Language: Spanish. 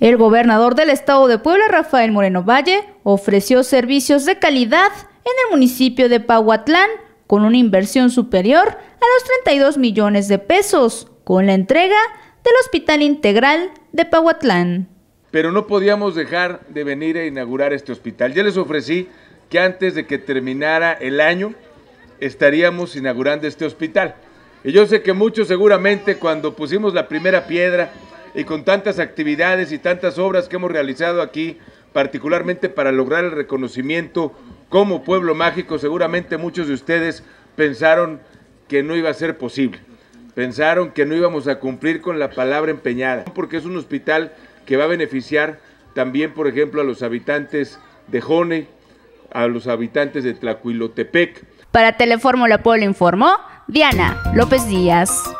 El gobernador del estado de Puebla, Rafael Moreno Valle, ofreció servicios de calidad en el municipio de Pahuatlán con una inversión superior a los 32 millones de pesos, con la entrega del Hospital Integral de Pahuatlán. Pero no podíamos dejar de venir a inaugurar este hospital. Ya les ofrecí que antes de que terminara el año estaríamos inaugurando este hospital. Y yo sé que muchos seguramente cuando pusimos la primera piedra y con tantas actividades y tantas obras que hemos realizado aquí, particularmente para lograr el reconocimiento como pueblo mágico, seguramente muchos de ustedes pensaron que no iba a ser posible. Pensaron que no íbamos a cumplir con la palabra empeñada, porque es un hospital que va a beneficiar también, por ejemplo, a los habitantes de Jone, a los habitantes de Tlacuilotepec. Para la Pueblo informó Diana López Díaz.